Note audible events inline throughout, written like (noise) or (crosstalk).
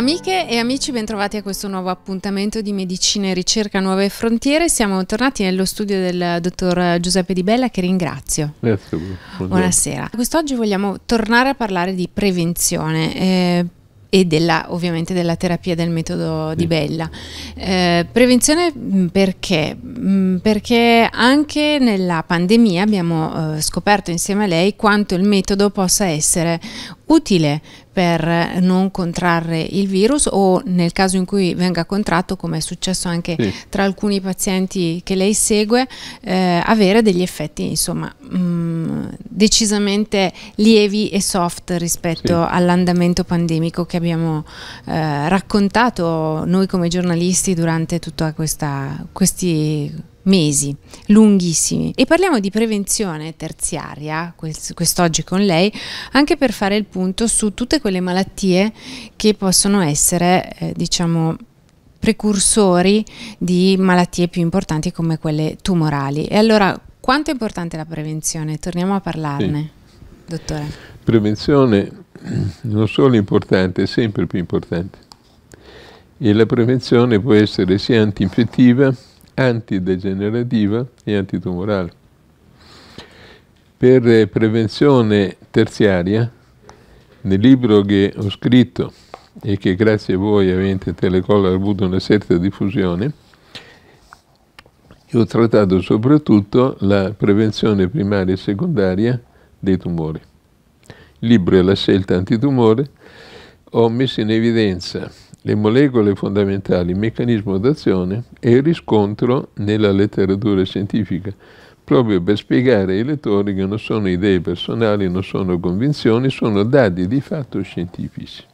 Amiche e amici, bentrovati a questo nuovo appuntamento di Medicina e Ricerca Nuove Frontiere. Siamo tornati nello studio del dottor Giuseppe Di Bella che ringrazio. Grazie. Eh, buongiorno. Buonasera. Quest'oggi vogliamo tornare a parlare di prevenzione. Eh, e della, ovviamente della terapia del metodo sì. di Bella. Eh, prevenzione mm, perché? Mm, perché anche nella pandemia abbiamo eh, scoperto insieme a lei quanto il metodo possa essere utile per non contrarre il virus o nel caso in cui venga contratto, come è successo anche sì. tra alcuni pazienti che lei segue, eh, avere degli effetti insomma mh, mm, decisamente lievi e soft rispetto sì. all'andamento pandemico che abbiamo eh, raccontato noi come giornalisti durante tutta questa, questi mesi lunghissimi e parliamo di prevenzione terziaria quest'oggi con lei anche per fare il punto su tutte quelle malattie che possono essere eh, diciamo precursori di malattie più importanti come quelle tumorali e allora quanto è importante la prevenzione torniamo a parlarne sì. dottore prevenzione non solo importante è sempre più importante e la prevenzione può essere sia antinfettiva antidegenerativa e antitumorale. Per eh, prevenzione terziaria, nel libro che ho scritto e che grazie a voi avete Telecolla ha avuto una certa diffusione, ho trattato soprattutto la prevenzione primaria e secondaria dei tumori. Il libro è la scelta antitumore, ho messo in evidenza le molecole fondamentali, il meccanismo d'azione e il riscontro nella letteratura scientifica, proprio per spiegare ai lettori che non sono idee personali, non sono convinzioni, sono dati di fatto scientifici.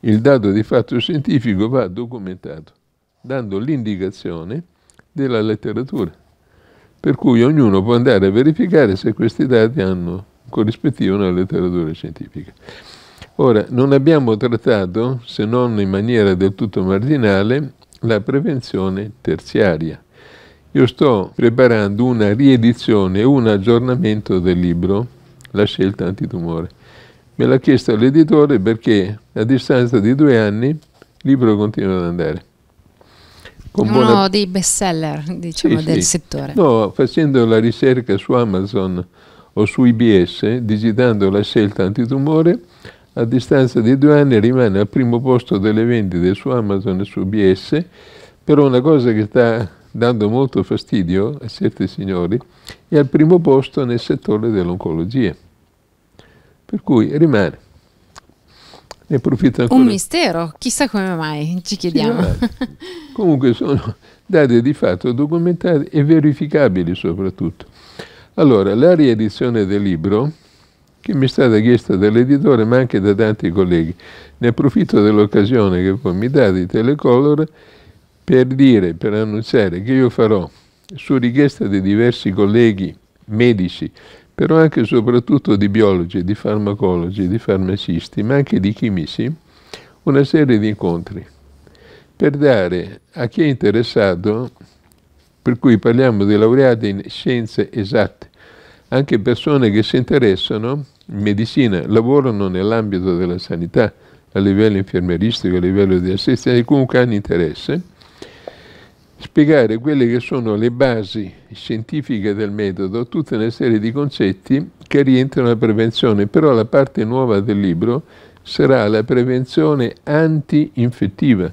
Il dato di fatto scientifico va documentato, dando l'indicazione della letteratura, per cui ognuno può andare a verificare se questi dati hanno corrispettivo alla letteratura scientifica. Ora, non abbiamo trattato, se non in maniera del tutto marginale, la prevenzione terziaria. Io sto preparando una riedizione, un aggiornamento del libro La scelta antitumore. Me l'ha chiesto l'editore perché a distanza di due anni il libro continua ad andare. Con Uno buona... dei best seller diciamo, sì, del sì. settore. No, facendo la ricerca su Amazon o su IBS, digitando la scelta antitumore, a distanza di due anni rimane al primo posto delle vendite su Amazon e su BS, però una cosa che sta dando molto fastidio a certi signori è al primo posto nel settore dell'oncologia. Per cui rimane. Ne approfitto ancora. Un mistero, chissà come mai, ci chiediamo. Sì, (laughs) Comunque sono dati di fatto documentati e verificabili soprattutto. Allora, la riedizione del libro che mi è stata chiesta dall'editore ma anche da tanti colleghi. Ne approfitto dell'occasione che voi mi date di Telecolor per dire, per annunciare che io farò, su richiesta di diversi colleghi medici, però anche e soprattutto di biologi, di farmacologi, di farmacisti, ma anche di chimici, una serie di incontri per dare a chi è interessato, per cui parliamo di laureati in scienze esatte, anche persone che si interessano medicina, lavorano nell'ambito della sanità a livello infermeristico, a livello di assistenza, e comunque hanno interesse, spiegare quelle che sono le basi scientifiche del metodo, tutta una serie di concetti che rientrano nella prevenzione, però la parte nuova del libro sarà la prevenzione anti-infettiva,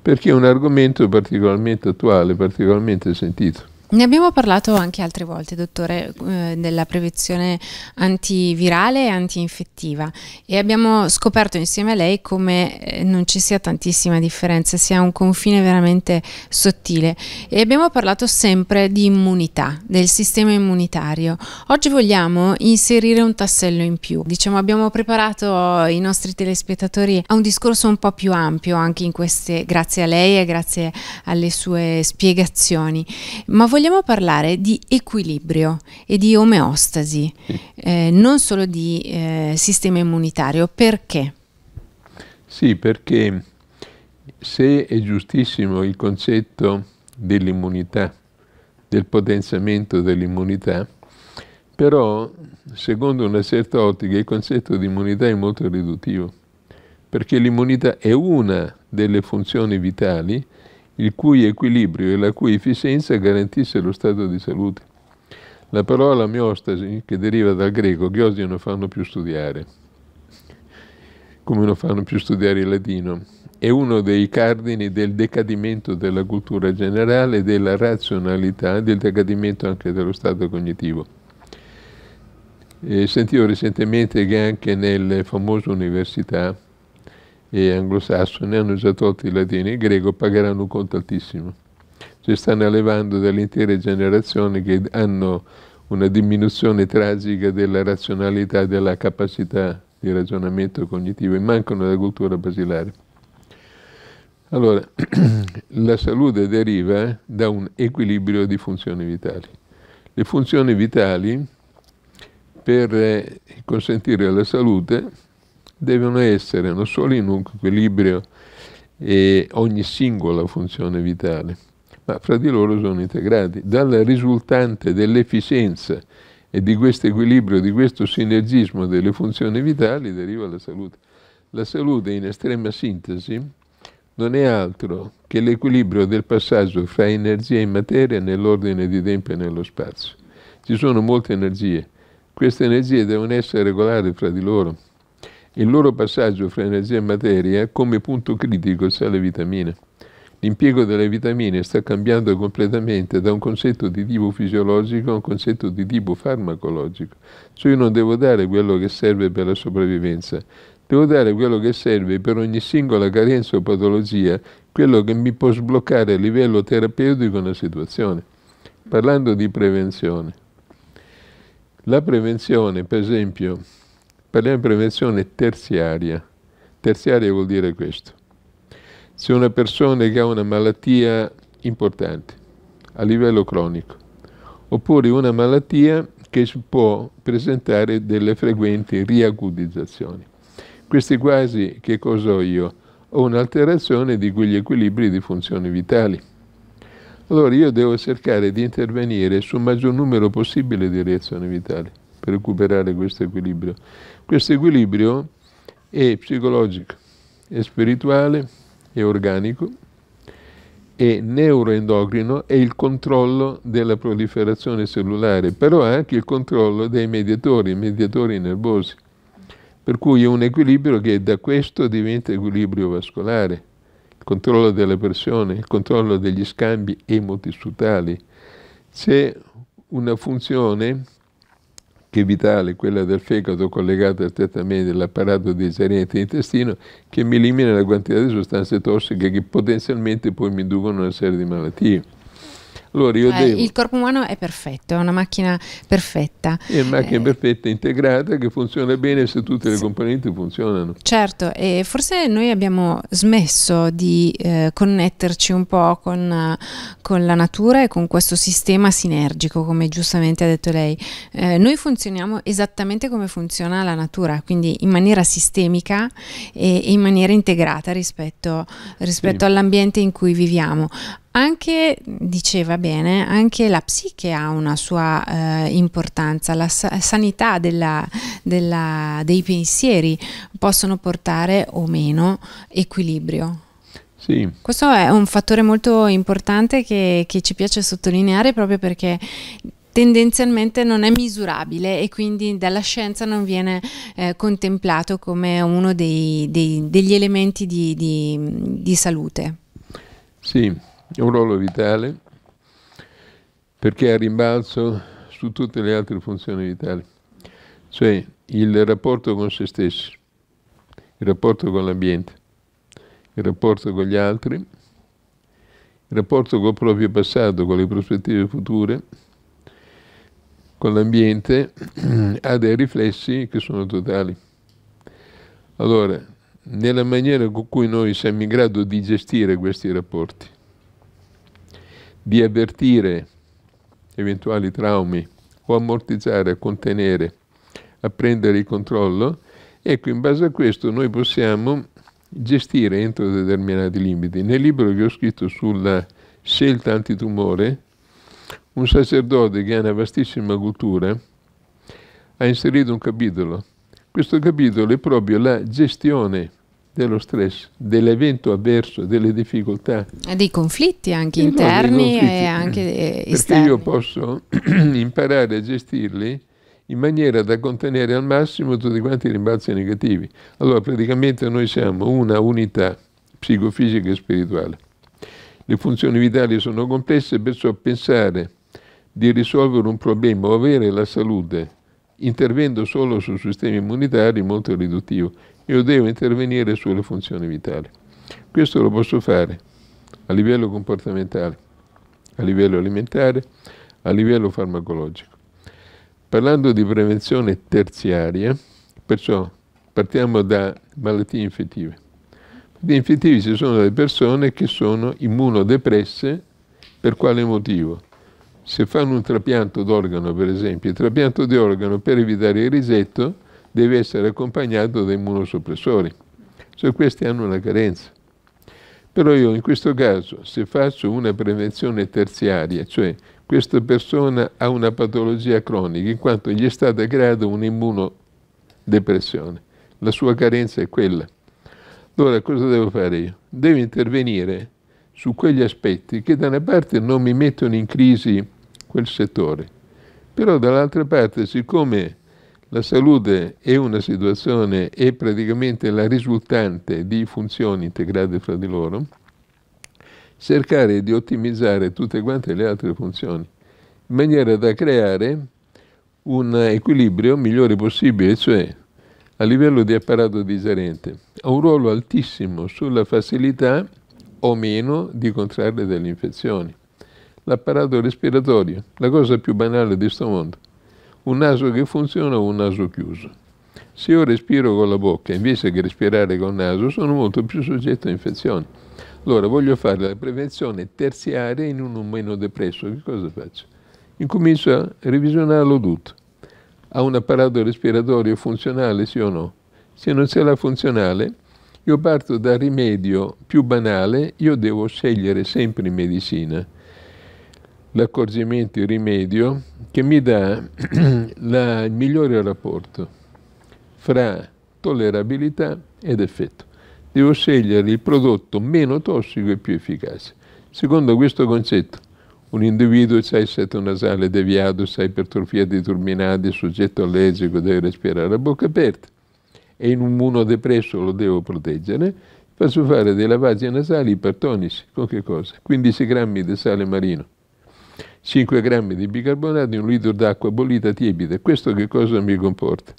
perché è un argomento particolarmente attuale, particolarmente sentito. Ne abbiamo parlato anche altre volte, dottore, eh, della prevenzione antivirale e antinfettiva e abbiamo scoperto insieme a lei come eh, non ci sia tantissima differenza, sia un confine veramente sottile e abbiamo parlato sempre di immunità, del sistema immunitario. Oggi vogliamo inserire un tassello in più, diciamo abbiamo preparato i nostri telespettatori a un discorso un po' più ampio anche in queste, grazie a lei e grazie alle sue spiegazioni, ma vogliamo parlare di equilibrio e di omeostasi, eh, non solo di eh, sistema immunitario. Perché? Sì, perché se è giustissimo il concetto dell'immunità, del potenziamento dell'immunità, però secondo una certa ottica il concetto di immunità è molto riduttivo, perché l'immunità è una delle funzioni vitali il cui equilibrio e la cui efficienza garantisse lo stato di salute. La parola miostasi, che deriva dal greco, chiosi non fanno più studiare, come non fanno più studiare il latino, è uno dei cardini del decadimento della cultura generale, della razionalità, del decadimento anche dello stato cognitivo. E sentivo recentemente che anche nelle famose università e anglosassoni hanno già tolto il latino e il greco, pagheranno un conto altissimo. Ci stanno allevando delle intere generazioni che hanno una diminuzione tragica della razionalità e della capacità di ragionamento cognitivo e mancano della cultura basilare. Allora, (clears throat) la salute deriva da un equilibrio di funzioni vitali. Le funzioni vitali, per consentire alla salute, devono essere non solo in un equilibrio e ogni singola funzione vitale, ma fra di loro sono integrati. Dalla risultante dell'efficienza e di questo equilibrio, di questo sinergismo delle funzioni vitali deriva la salute. La salute in estrema sintesi non è altro che l'equilibrio del passaggio fra energia e materia nell'ordine di tempo e nello spazio. Ci sono molte energie, queste energie devono essere regolate fra di loro, il loro passaggio fra energia e materia come punto critico sta le vitamine. L'impiego delle vitamine sta cambiando completamente da un concetto di tipo fisiologico a un concetto di tipo farmacologico. Cioè io non devo dare quello che serve per la sopravvivenza, devo dare quello che serve per ogni singola carenza o patologia, quello che mi può sbloccare a livello terapeutico una situazione. Parlando di prevenzione, la prevenzione, per esempio, Parliamo di prevenzione terziaria. Terziaria vuol dire questo. Se una persona che ha una malattia importante, a livello cronico, oppure una malattia che può presentare delle frequenti riacudizzazioni. Questi quasi, che cosa ho io? Ho un'alterazione di quegli equilibri di funzioni vitali. Allora io devo cercare di intervenire sul maggior numero possibile di reazioni vitali per recuperare questo equilibrio. Questo equilibrio è psicologico, è spirituale, è organico, è neuroendocrino, è il controllo della proliferazione cellulare, però anche il controllo dei mediatori, i mediatori nervosi. Per cui è un equilibrio che da questo diventa equilibrio vascolare, il controllo della pressione, il controllo degli scambi emotisudali. C'è una funzione che è vitale, quella del fegato collegata strettamente all'apparato dell'apparato digerente intestino, che mi elimina la quantità di sostanze tossiche che potenzialmente poi mi inducono una serie di malattie. Allora io eh, devo... Il corpo umano è perfetto, è una macchina perfetta. È una macchina eh, perfetta, integrata, che funziona bene se tutte le componenti funzionano. Certo, e forse noi abbiamo smesso di eh, connetterci un po' con, con, la natura e con questo sistema sinergico, come giustamente ha detto lei. Eh, noi funzioniamo esattamente come funziona la natura, quindi in maniera sistemica e, e in maniera integrata rispetto, rispetto sì. all'ambiente in cui viviamo. Anche, diceva bene, anche la psiche ha una sua eh, importanza, la sanità della, della, dei pensieri possono portare o meno equilibrio. Sì. Questo è un fattore molto importante che, che ci piace sottolineare proprio perché tendenzialmente non è misurabile e quindi dalla scienza non viene eh, contemplato come uno dei, dei, degli elementi di, di, di salute. Sì, un ruolo vitale perché ha rimbalzo su tutte le altre funzioni vitali, cioè il rapporto con se stessi, il rapporto con l'ambiente, il rapporto con gli altri, il rapporto col proprio passato, con le prospettive future, con l'ambiente, (clears throat) ha dei riflessi che sono totali. Allora, nella maniera con cui noi siamo in grado di gestire questi rapporti, di avvertire eventuali traumi o ammortizzare, contenere, a prendere il controllo, ecco, in base a questo noi possiamo gestire entro determinati limiti. Nel libro che ho scritto sulla scelta antitumore, un sacerdote che ha una vastissima cultura ha inserito un capitolo. Questo capitolo è proprio la gestione dello stress, dell'evento avverso, delle difficoltà. E dei conflitti anche interni no, conflitti. e anche eh, esterni. Perché io posso (clears throat) imparare a gestirli in maniera da contenere al massimo tutti quanti i rimbalzi negativi. Allora praticamente noi siamo una unità psicofisica e spirituale. Le funzioni vitali sono complesse, perciò pensare di risolvere un problema o avere la salute intervendo solo sul sistema immunitario è molto riduttivo io devo intervenire sulle funzioni vitali. Questo lo posso fare a livello comportamentale, a livello alimentare, a livello farmacologico. Parlando di prevenzione terziaria, perciò partiamo da malattie infettive. Malattie infettive ci sono delle persone che sono immunodepresse per quale motivo? Se fanno un trapianto d'organo, per esempio, il trapianto di organo per evitare il risetto deve essere accompagnato da immunosoppressori. So, questi hanno una carenza. Però io in questo caso, se faccio una prevenzione terziaria, cioè questa persona ha una patologia cronica, in quanto gli è stata creata un'immunodepressione, la sua carenza è quella. Allora cosa devo fare io? Devo intervenire su quegli aspetti che da una parte non mi mettono in crisi quel settore, però dall'altra parte siccome la salute è una situazione, è praticamente la risultante di funzioni integrate fra di loro, cercare di ottimizzare tutte quante le altre funzioni, in maniera da creare un equilibrio migliore possibile, cioè a livello di apparato digerente, ha un ruolo altissimo sulla facilità o meno di contrarre delle infezioni. L'apparato respiratorio, la cosa più banale di questo mondo, un naso che funziona o un naso chiuso. Se io respiro con la bocca invece che respirare col naso, sono molto più soggetto a infezioni. Allora voglio fare la prevenzione terziaria in uno meno depresso, che cosa faccio? Incomincio a revisionarlo tutto. Ha un apparato respiratorio funzionale, sì o no? Se non ce l'ha funzionale, io parto dal rimedio più banale, io devo scegliere sempre in medicina l'accorgimento il rimedio che mi dà (clears throat) la, il migliore rapporto fra tollerabilità ed effetto. Devo scegliere il prodotto meno tossico e più efficace. Secondo questo concetto, un individuo ha il setto nasale deviato, ha ipertrofia di turminadi, soggetto allergico, deve respirare a bocca aperta e in un muno depresso lo devo proteggere, posso fare dei lavaggi nasali ipertonici, con che cosa? 15 grammi di sale marino 5 grammi di bicarbonato in un litro d'acqua bollita tiepida. Questo che cosa mi comporta?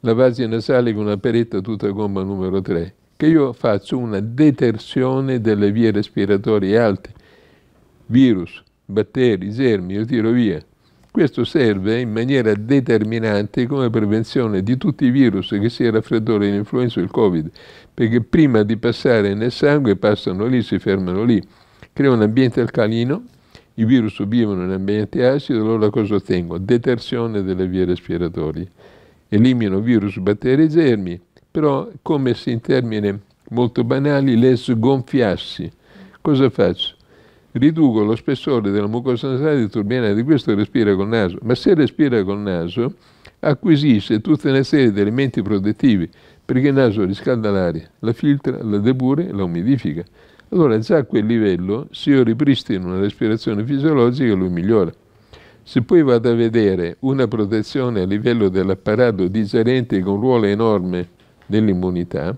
Lavaggi nasale con una peretta tutta gomma numero 3, che io faccio una detersione delle vie respiratorie alte, virus, batteri, germi, io tiro via. Questo serve in maniera determinante come prevenzione di tutti i virus, che sia il raffreddore, l'influenza o il Covid, perché prima di passare nel sangue passano lì, si fermano lì. Crea un ambiente alcalino i virus vivono in ambiente acido, allora cosa ottengo? Detersione delle vie respiratorie. Elimino virus, batteri e germi, però come se in termini molto banali le sgonfiassi. Cosa faccio? Riduco lo spessore della mucosa nasale di turbiana di questo respira col naso, ma se respira col naso acquisisce tutta una serie di elementi protettivi, perché il naso riscalda l'aria, la filtra, la depura e la umidifica allora già a quel livello, se io ripristino una respirazione fisiologica, lui migliora. Se poi vado a vedere una protezione a livello dell'apparato digerente con un ruolo enorme nell'immunità,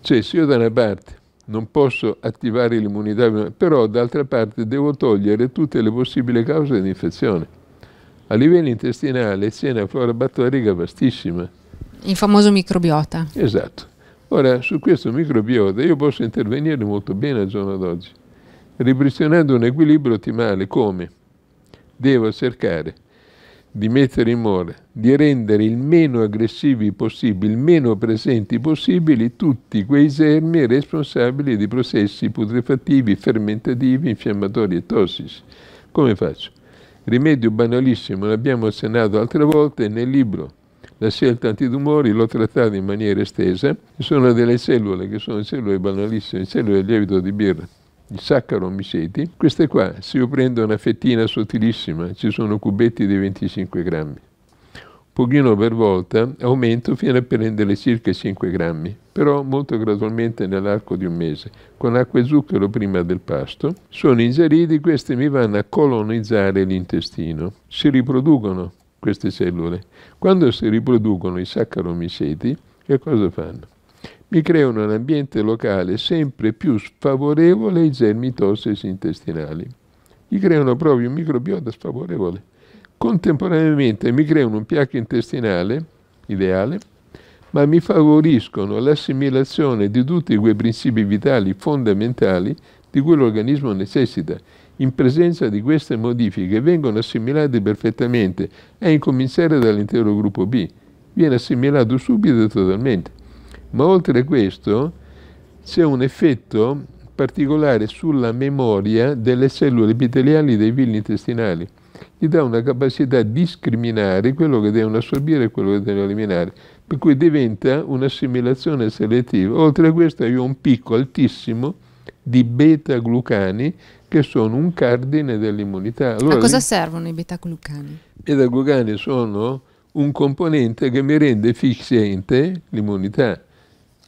cioè se io da una parte non posso attivare l'immunità, però d'altra parte devo togliere tutte le possibili cause di infezione. A livello intestinale c'è una flora batterica vastissima. Il famoso microbiota. Esatto. Ora, su questo microbiota io posso intervenire molto bene al giorno d'oggi, ripristinando un equilibrio ottimale. Come? Devo cercare di mettere in mora, di rendere il meno aggressivi possibile, il meno presenti possibili tutti quei germi responsabili di processi putrefattivi, fermentativi, infiammatori e tossici. Come faccio? Rimedio banalissimo, l'abbiamo accennato altre volte nel libro la scelta antitumori l'ho trattata in maniera estesa. Ci sono delle cellule che sono cellule banalissime, cellule del lievito di birra, il saccaro miceti. Queste qua, se io prendo una fettina sottilissima, ci sono cubetti di 25 grammi. Un pochino per volta aumento fino a prendere circa 5 grammi, però molto gradualmente nell'arco di un mese, con acqua e zucchero prima del pasto. Sono ingeriti, queste mi vanno a colonizzare l'intestino. Si riproducono queste cellule. Quando si riproducono i saccaromiceti, che cosa fanno? Mi creano un ambiente locale sempre più sfavorevole ai germi tossici intestinali. Gli creano proprio un microbiota sfavorevole. Contemporaneamente mi creano un pH intestinale ideale, ma mi favoriscono l'assimilazione di tutti quei principi vitali fondamentali di cui l'organismo necessita in presenza di queste modifiche vengono assimilati perfettamente a incominciare dall'intero gruppo B. Viene assimilato subito e totalmente. Ma oltre a questo c'è un effetto particolare sulla memoria delle cellule epiteliali dei villi intestinali. Gli dà una capacità di discriminare quello che devono assorbire e quello che devono eliminare, per cui diventa un'assimilazione selettiva. Oltre a questo io ho un picco altissimo di beta-glucani che sono un cardine dell'immunità. Allora, A cosa servono i beta-glucani? I beta-glucani sono un componente che mi rende efficiente l'immunità.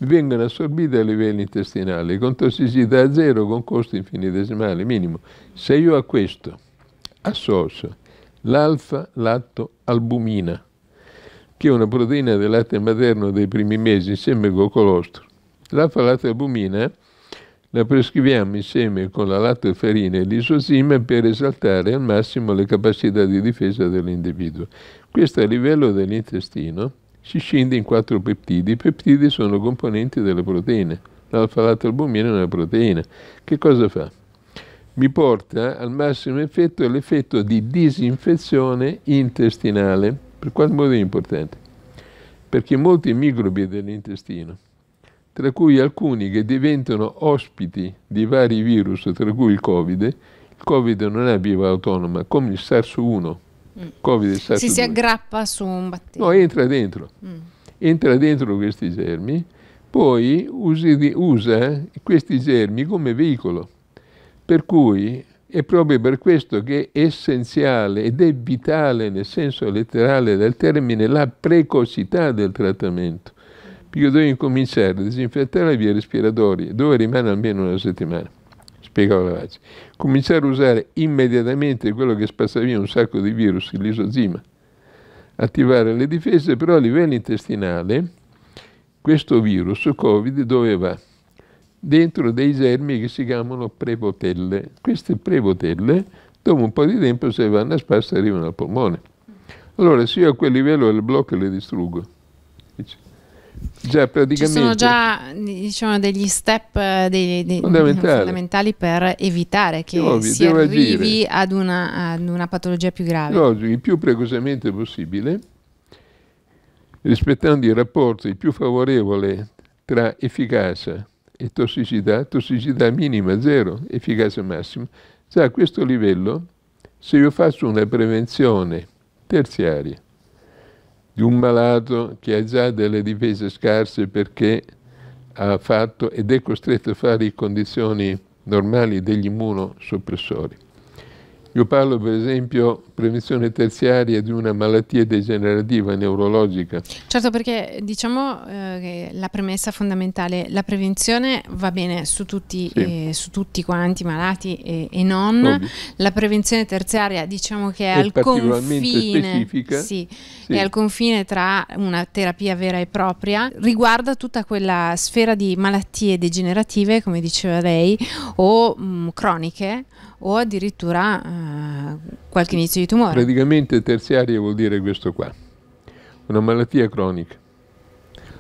Vengono assorbiti a livello intestinale, con tossicità zero, con costo infinitesimale, minimo. Se io a questo associo l'alfa-lattoalbumina, che è una proteina del latte materno dei primi mesi insieme con colostro, l'alfa-lattoalbumina la prescriviamo insieme con la lattoferina e l'isosime per esaltare al massimo le capacità di difesa dell'individuo. Questo a livello dell'intestino si scende in quattro peptidi. I peptidi sono componenti delle proteine. L'alfa-lattalbumina è una proteina. Che cosa fa? mi porta al massimo effetto l'effetto di disinfezione intestinale. Per quale motivo è importante? Perché molti microbi dell'intestino tra cui alcuni che diventano ospiti di vari virus, tra cui il Covid. Il Covid non è viva autonoma, come il SARS-1. Mm. SARS si, si aggrappa su un batterio. No, entra dentro. Mm. Entra dentro questi germi, poi usi, usa questi germi come veicolo. Per cui è proprio per questo che è essenziale ed è vitale nel senso letterale del termine la precocità del trattamento perché dovevi cominciare a disinfettare le vie respiratorie, dove rimane almeno una settimana, spiegava Lavacci. Cominciare a usare immediatamente quello che spazza via un sacco di virus, l'isozima. Attivare le difese, però a livello intestinale, questo virus, Covid, dove va? Dentro dei germi che si chiamano prevotelle. Queste prevotelle, dopo un po' di tempo, se vanno a spasso, arrivano al polmone. Allora, se io a quel livello le blocco, e le distruggo Già cioè, Ci sono già diciamo, degli step eh, dei, dei, fondamentali. fondamentali. per evitare che ovvio, si arrivi ad una, ad una, patologia più grave. Logico, il più precocemente possibile, rispettando i rapporti più favorevole tra efficacia e tossicità, tossicità minima zero, efficacia massima. Cioè, a questo livello, se io faccio una prevenzione terziaria, di un malato che ha già delle difese scarse perché ha fatto ed è costretto a fare in condizioni normali degli immunosoppressori. Io parlo per esempio prevenzione terziaria di una malattia degenerativa neurologica. Certo perché diciamo eh, che la premessa fondamentale, la prevenzione va bene su tutti, sì. eh, su tutti quanti, malati e, e non, Obvio. la prevenzione terziaria diciamo che è, è al confine, sì, sì. è al confine tra una terapia vera e propria, riguarda tutta quella sfera di malattie degenerative come diceva lei o mh, mm, croniche o addirittura eh, qualche inizio di tumore. Praticamente terziaria vuol dire questo qua, una malattia cronica.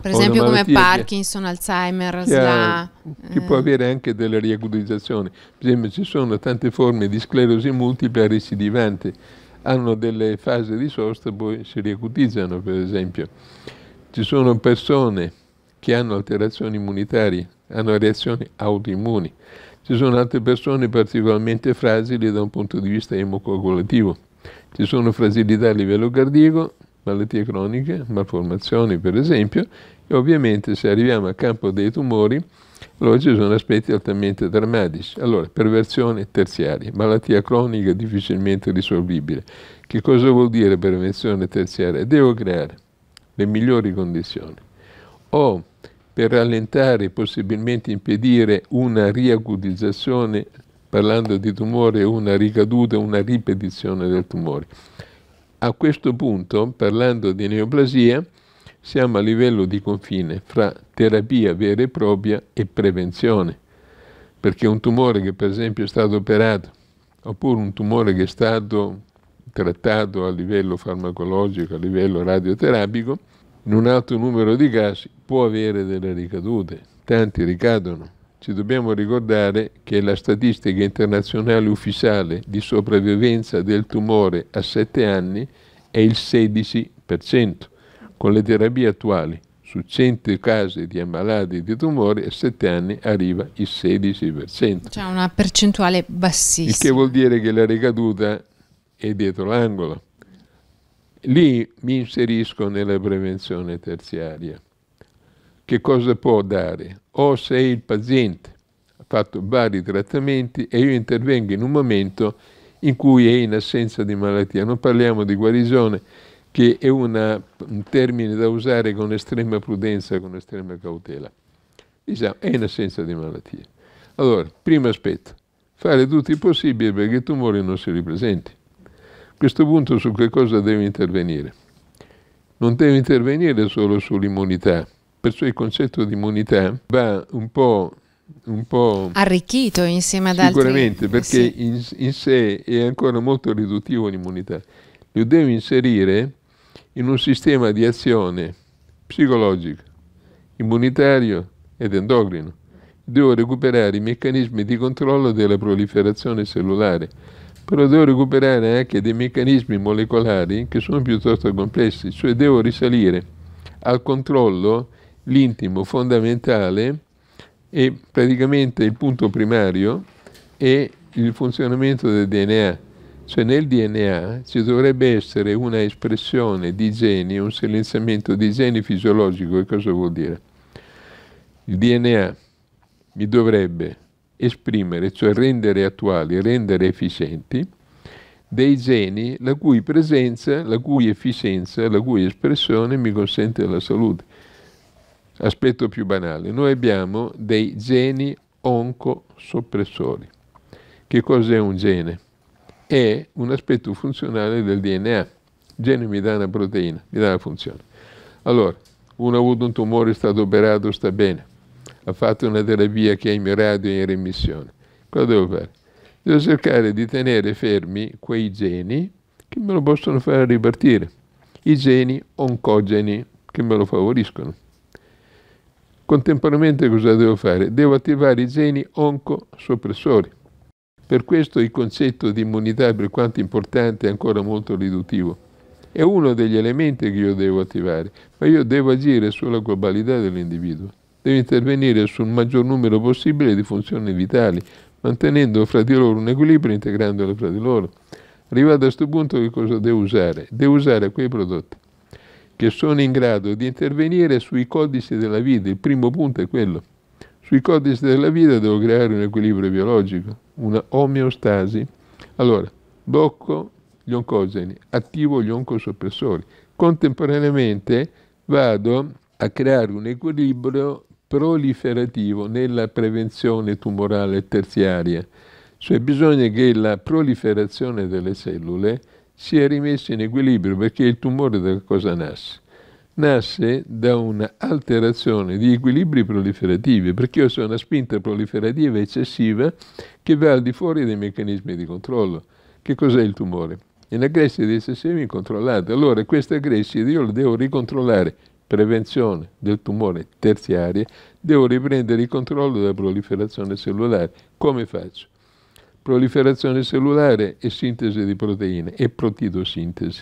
Per esempio come Parkinson, che, Alzheimer, che Ha, che eh. può avere anche delle riacutizzazioni. Per esempio ci sono tante forme di sclerosi multipla recidivante, hanno delle fasi di sosta, poi si riacutizzano per esempio. Ci sono persone che hanno alterazioni immunitarie, hanno reazioni autoimmuni, ci sono altre persone particolarmente fragili da un punto di vista emocoagulativo. Ci sono fragilità a livello cardiaco, malattie croniche, malformazioni per esempio, e ovviamente se arriviamo al campo dei tumori, allora ci sono aspetti altamente drammatici. Allora, perversione terziaria, malattia cronica difficilmente risolvibile. Che cosa vuol dire perversione terziaria? Devo creare le migliori condizioni. O per rallentare e possibilmente impedire una riacutizzazione, parlando di tumore, una ricaduta, una ripetizione del tumore. A questo punto, parlando di neoplasia, siamo a livello di confine fra terapia vera e propria e prevenzione, perché un tumore che per esempio è stato operato, oppure un tumore che è stato trattato a livello farmacologico, a livello radioterapico, in un alto numero di casi può avere delle ricadute, tanti ricadono. Ci dobbiamo ricordare che la statistica internazionale ufficiale di sopravvivenza del tumore a 7 anni è il 16%. Con le terapie attuali, su 100 casi di ammalati di tumore, a 7 anni arriva il 16%. Cioè una percentuale bassissima. Il che vuol dire che la ricaduta è dietro l'angolo. Lì mi inserisco nella prevenzione terziaria. Che cosa può dare? O se il paziente ha fatto vari trattamenti e io intervengo in un momento in cui è in assenza di malattia. Non parliamo di guarigione, che è una, un termine da usare con estrema prudenza, con estrema cautela. Diciamo, è in assenza di malattia. Allora, primo aspetto, fare tutto il possibile perché i tumori non si ripresenti questo punto su che cosa deve intervenire? Non deve intervenire solo sull'immunità, perciò il concetto di immunità va un po', un po arricchito insieme ad altri. Sicuramente, perché sì. in, in sé è ancora molto riduttivo l'immunità. Lo deve inserire in un sistema di azione psicologico, immunitario ed endocrino. Devo recuperare i meccanismi di controllo della proliferazione cellulare però devo recuperare anche dei meccanismi molecolari che sono piuttosto complessi, cioè devo risalire al controllo l'intimo fondamentale e praticamente il punto primario è il funzionamento del DNA. Cioè nel DNA ci dovrebbe essere una espressione di geni, un silenziamento di geni fisiologico. Che cosa vuol dire? Il DNA mi dovrebbe esprimere, cioè rendere attuali, rendere efficienti, dei geni la cui presenza, la cui efficienza, la cui espressione mi consente la salute. Aspetto più banale, noi abbiamo dei geni oncosoppressori. Che cos'è un gene? È un aspetto funzionale del DNA. Il gene mi dà una proteina, mi dà una funzione. Allora, uno ha avuto un tumore, è stato operato, sta bene ha fatto una terapia che ha in mio radio in remissione. Cosa devo fare? Devo cercare di tenere fermi quei geni che me lo possono fare ripartire, i geni oncogeni che me lo favoriscono. Contemporaneamente cosa devo fare? Devo attivare i geni oncosoppressori. Per questo il concetto di immunità, per quanto importante, è ancora molto riduttivo. È uno degli elementi che io devo attivare, ma io devo agire sulla globalità dell'individuo deve intervenire sul maggior numero possibile di funzioni vitali, mantenendo fra di loro un equilibrio e integrandole fra di loro. Arrivato a questo punto che cosa devo usare? Devo usare quei prodotti che sono in grado di intervenire sui codici della vita, il primo punto è quello. Sui codici della vita devo creare un equilibrio biologico, una omeostasi. Allora, blocco gli oncogeni, attivo gli oncosoppressori. Contemporaneamente vado a creare un equilibrio proliferativo nella prevenzione tumorale terziaria, cioè bisogna che la proliferazione delle cellule sia rimessa in equilibrio perché il tumore da cosa nasce? Nasce da un'alterazione di equilibri proliferativi, perché io sono una spinta proliferativa eccessiva che va al di fuori dei meccanismi di controllo. Che cos'è il tumore? È una crescita eccessiva incontrollata. Allora questa crescita io la devo ricontrollare prevenzione del tumore terziarie, devo riprendere il controllo della proliferazione cellulare. Come faccio? Proliferazione cellulare e sintesi di proteine e protidosintesi.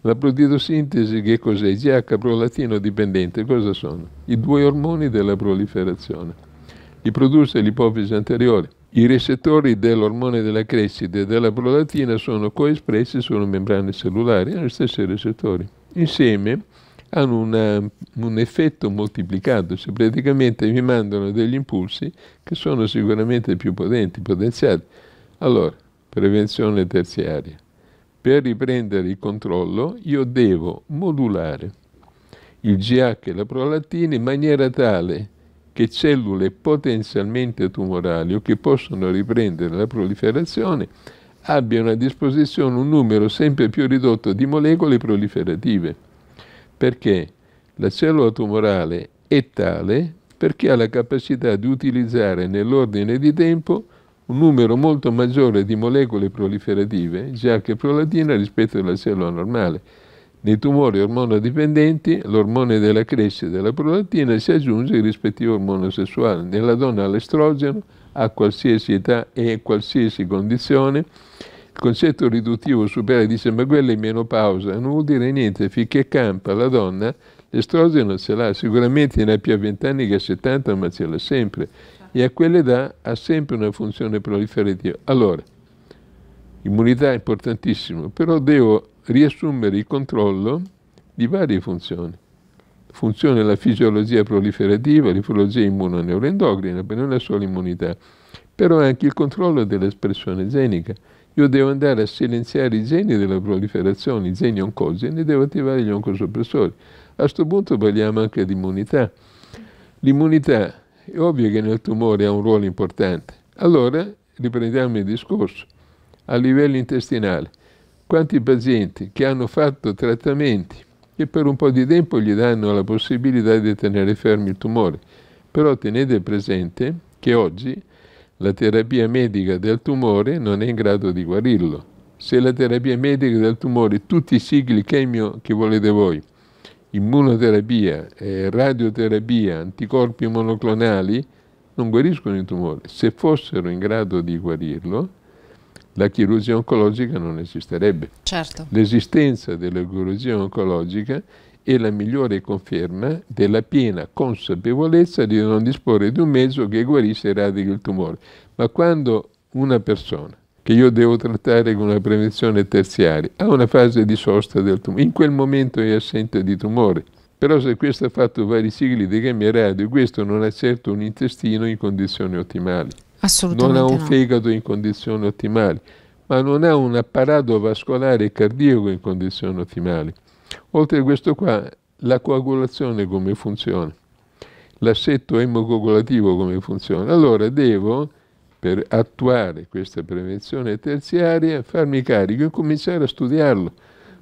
La protidosintesi che cos'è? GH prolatino dipendente, cosa sono? I due ormoni della proliferazione. Li produce l'ipofisi anteriore. I recettori dell'ormone della crescita e della prolatina sono coespressi sulle membrane cellulari, hanno gli stessi recettori. Insieme hanno una, eh, un effetto moltiplicato, cioè praticamente mi mandano degli impulsi che sono sicuramente più potenti, potenziati. Allora, prevenzione terziaria. Per riprendere il controllo io devo modulare il GH e la prolattina in maniera tale che cellule potenzialmente tumorali o che possono riprendere la proliferazione abbiano a disposizione un numero sempre più ridotto di molecole proliferative perché la cellula tumorale è tale perché ha la capacità di utilizzare nell'ordine di tempo un numero molto maggiore di molecole proliferative, già che prolatina, rispetto alla cellula normale. Nei tumori ormonodipendenti l'ormone della crescita della prolatina si aggiunge il rispettivo ormone sessuale. Nella donna all'estrogeno, a qualsiasi età e a qualsiasi condizione concetto riduttivo superiore dice ma quella è menopausa, non vuol dire niente, finché campa la donna l'estrogeno ce l'ha, sicuramente ne ha più a 20 anni che a 70 ma ce l'ha sempre e a quell'età ha sempre una funzione proliferativa. Allora, immunità è importantissimo, però devo riassumere il controllo di varie funzioni. Funzione la fisiologia proliferativa, l'ifologia immunoneuroendocrina, per non è solo immunità, però anche il controllo dell'espressione genica. Io devo andare a silenziare i geni della proliferazione, i geni oncogeni, e devo attivare gli oncosoppressori. A questo punto parliamo anche di immunità. L'immunità è ovvio che nel tumore ha un ruolo importante. Allora riprendiamo il discorso. A livello intestinale, quanti pazienti che hanno fatto trattamenti che per un po' di tempo gli danno la possibilità di tenere fermo il tumore, però tenete presente che oggi la terapia medica del tumore non è in grado di guarirlo. Se la terapia medica del tumore, tutti i cicli chemio che volete voi, immunoterapia, eh, radioterapia, anticorpi monoclonali, non guariscono il tumore. Se fossero in grado di guarirlo, la chirurgia oncologica non esisterebbe. Certo. L'esistenza della chirurgia oncologica e la migliore conferma della piena consapevolezza di non disporre di un mezzo che guarisce e radica il tumore. Ma quando una persona che io devo trattare con una prevenzione terziaria ha una fase di sosta del tumore, in quel momento è assente di tumore, però se questo ha fatto vari cicli di chemia radio, questo non ha certo un intestino in condizioni ottimali, Assolutamente non ha un no. fegato in condizioni ottimali, ma non ha un apparato vascolare cardiaco in condizioni ottimali Oltre a questo qua, la coagulazione come funziona? L'assetto emocoagulativo come funziona? Allora devo, per attuare questa prevenzione terziaria, farmi carico e cominciare a studiarlo,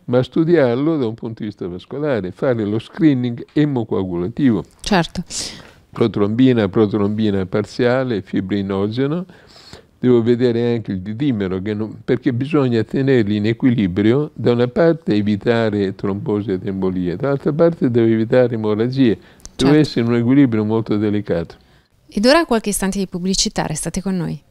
ma studiarlo da un punto di vista vascolare, fare lo screening emocoagulativo. Certo. Protrombina, protrombina parziale, fibrinogeno, devo vedere anche il didimero, non, perché bisogna tenerli in equilibrio, da una parte evitare trombosi e embolie, dall'altra parte devo evitare emorragie, certo. deve essere un equilibrio molto delicato. Ed ora qualche istante di pubblicità, restate con noi.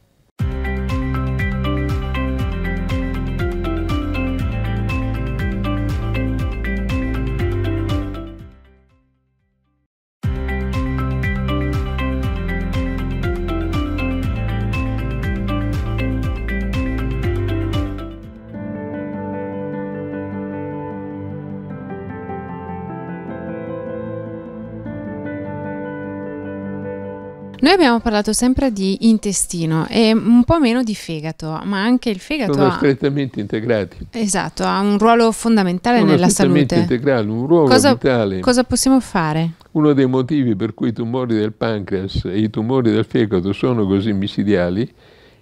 Noi abbiamo parlato sempre di intestino e un po' meno di fegato, ma anche il fegato... Sono ha... strettamente integrati. Esatto, ha un ruolo fondamentale Sono nella salute. Integrale, un ruolo cosa, vitale. Cosa possiamo fare? Uno dei motivi per cui i tumori del pancreas e i tumori del fegato sono così micidiali,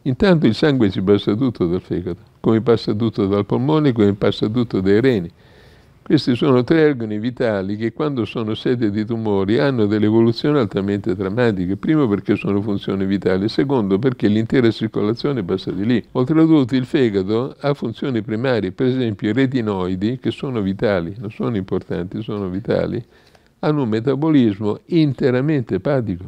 intanto il sangue ci passa tutto dal fegato, come passa tutto dal polmone, come passa tutto dai reni questi sono tre organi vitali che quando sono sede di tumori hanno delle evoluzioni altamente drammatiche, primo perché sono funzioni vitali, secondo perché l'intera circolazione passa di lì. Oltretutto il fegato ha funzioni primarie, per esempio i retinoidi, che sono vitali, non sono importanti, sono vitali, hanno un metabolismo interamente epatico.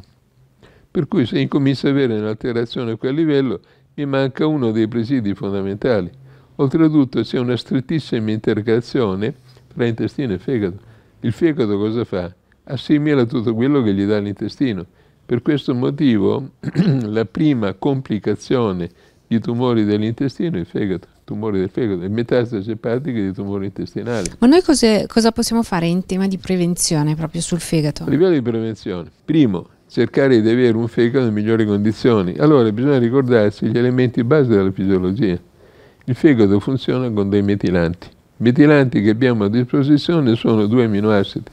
Per cui se incomincia ad avere un'alterazione a quel livello, mi manca uno dei presidi fondamentali. Oltretutto c'è una strettissima intercazione tra intestino e fegato. Il fegato cosa fa? Assimila tutto quello che gli dà l'intestino. Per questo motivo (clears throat) la prima complicazione di tumori dell'intestino è il fegato tumori del fegato e metastasi epatiche di tumori intestinali. Ma noi cose, cosa possiamo fare in tema di prevenzione proprio sul fegato? A livello di prevenzione, primo, cercare di avere un fegato in migliori condizioni. Allora bisogna ricordarsi gli elementi base della fisiologia. Il fegato funziona con dei metilanti metilanti che abbiamo a disposizione sono due aminoacidi,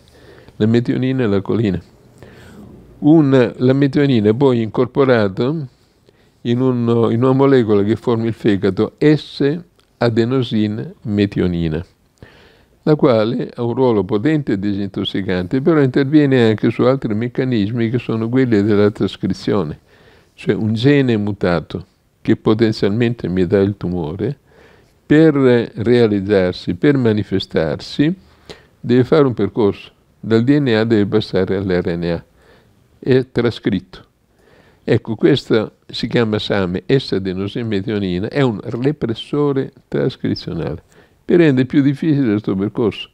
la metionina e la colina. Un, la metionina è poi incorporata in, un, in una molecola che forma il fegato S-adenosin-metionina, la quale ha un ruolo potente e disintossicante, però interviene anche su altri meccanismi che sono quelli della trascrizione, cioè un gene mutato che potenzialmente mi dà il tumore, per realizzarsi, per manifestarsi, deve fare un percorso. Dal DNA deve passare all'RNA. È trascritto. Ecco, questo si chiama SAME, S-adenosinmetionina, è un repressore trascrizionale che rende più difficile questo percorso.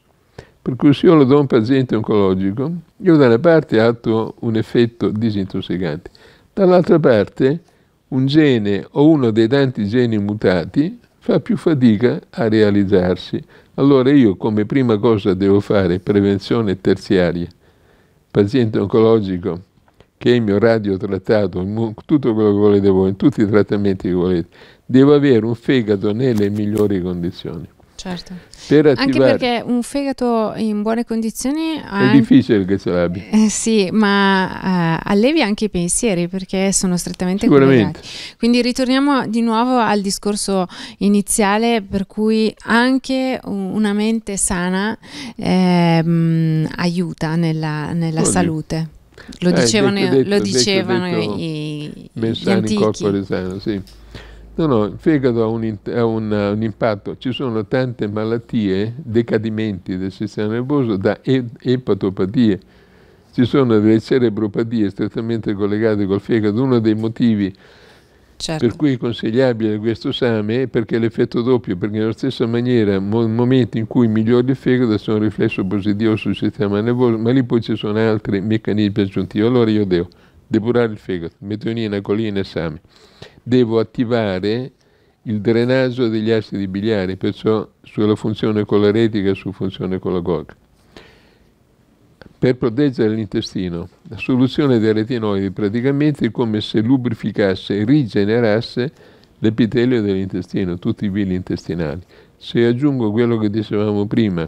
Per cui se io lo do a un paziente oncologico, io da una parte attuo un effetto disintossicante, dall'altra parte un gene o uno dei tanti geni mutati fa più fatica a realizzarsi. Allora io come prima cosa devo fare prevenzione terziaria, paziente oncologico, chemio, radio, trattato, tutto quello che volete voi, tutti i trattamenti che volete. Devo avere un fegato nelle migliori condizioni. Certo. Per Anche perché un fegato in buone condizioni... È difficile che ce l'abbia. Eh, sì, ma eh, allevi anche i pensieri perché sono strettamente collegati. Quindi ritorniamo di nuovo al discorso iniziale per cui anche una mente sana eh, aiuta nella, nella oh, salute. Lo eh, dicevano, detto, lo detto, dicevano detto, i, gli antichi. Corpo risano, sì. No, no, il fegato ha, un, ha un, un, impatto. Ci sono tante malattie, decadimenti del sistema nervoso da epatopatie. Ci sono delle cerebropatie strettamente collegate col fegato. Uno dei motivi certo. per cui è consigliabile questo esame è perché l'effetto doppio, perché nella stessa maniera mo, momento in cui migliori il fegato c'è un riflesso positivo sul sistema nervoso, ma lì poi ci sono altri meccanismi aggiuntivi. Allora io devo depurare il fegato, metionina, colina e same. Devo attivare il drenaggio degli acidi biliari, perciò sulla funzione coloretica e sulla funzione colagoga. Per proteggere l'intestino, la soluzione dei retinoidi praticamente è come se lubrificasse e rigenerasse l'epitelio dell'intestino, tutti i vili intestinali. Se aggiungo quello che dicevamo prima,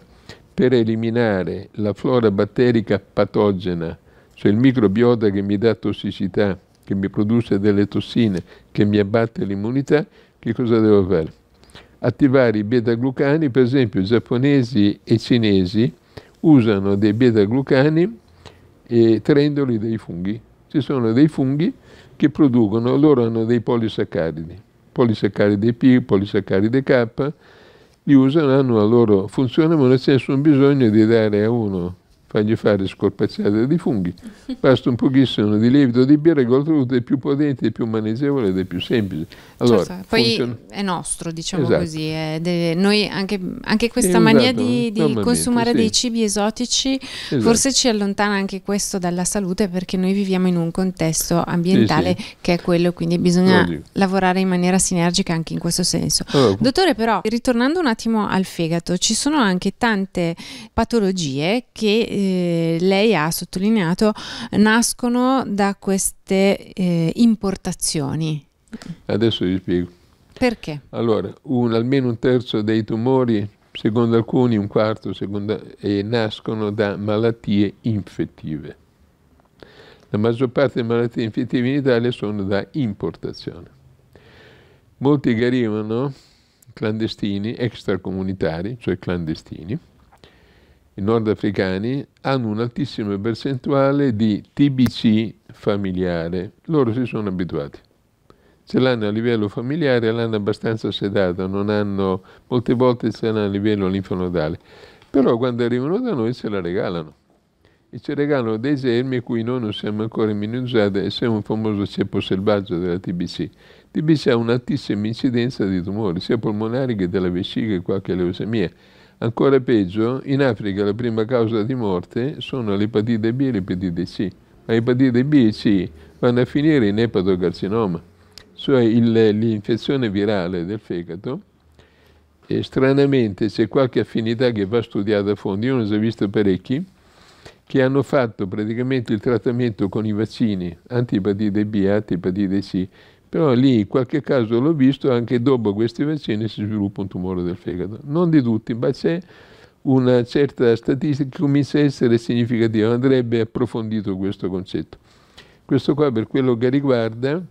per eliminare la flora batterica patogena cioè il microbiota che mi dà tossicità, che mi produce delle tossine, che mi abbatte l'immunità, che cosa devo fare? Attivare i beta-glucani, per esempio i giapponesi e i cinesi usano dei beta-glucani e traendoli dai funghi. Ci sono dei funghi che producono, loro hanno dei polisaccaridi, polisaccaridi P, polisaccaridi K, li usano, hanno la loro funzione, ma non c'è nessun bisogno di dare a uno fargli fare scorpazzate di funghi. Basta un pochissimo di lievito di birra e oltretutto è più potente, è più maneggevole ed è più semplice. Allora, certo. certo. Poi funziona... è nostro, diciamo esatto. così. De... Noi anche, anche questa esatto, mania di, di consumare sì. dei cibi esotici esatto. forse ci allontana anche questo dalla salute perché noi viviamo in un contesto ambientale sì, sì. che è quello, quindi bisogna lavorare in maniera sinergica anche in questo senso. Allora. Dottore, però, ritornando un attimo al fegato, ci sono anche tante patologie che eh, eh, lei ha sottolineato nascono da queste eh, importazioni. Adesso vi spiego. Perché? Allora, un, almeno un terzo dei tumori, secondo alcuni un quarto, secondo, eh, nascono da malattie infettive. La maggior parte delle malattie infettive in Italia sono da importazione. Molti che arrivano clandestini, extracomunitari, cioè clandestini, nordafricani hanno un'altissima percentuale di TBC familiare. Loro si sono abituati. Ce l'hanno a livello familiare, l'hanno abbastanza sedata, non hanno, molte volte ce l'hanno a livello linfonodale. Però quando arrivano da noi ce la regalano. E ci regalano dei germi cui noi non siamo ancora immunizzati e siamo un famoso ceppo selvaggio della TBC. TBC ha un'altissima incidenza di tumori, sia polmonari che della vescica e qualche leucemia Ancora peggio, in Africa la prima causa di morte sono l'epatite B e l'epatite C, ma l'epatite B e C vanno a finire in epatocarcinoma, cioè l'infezione virale del fegato. E stranamente c'è qualche affinità che va studiata a fondo, io ne ho visto parecchi, che hanno fatto praticamente il trattamento con i vaccini anti-epatite B e anti-epatite C però lì in qualche caso l'ho visto, anche dopo questi vaccini si sviluppa un tumore del fegato. Non di tutti, ma c'è una certa statistica che comincia a essere significativa, andrebbe approfondito questo concetto. Questo qua per quello che riguarda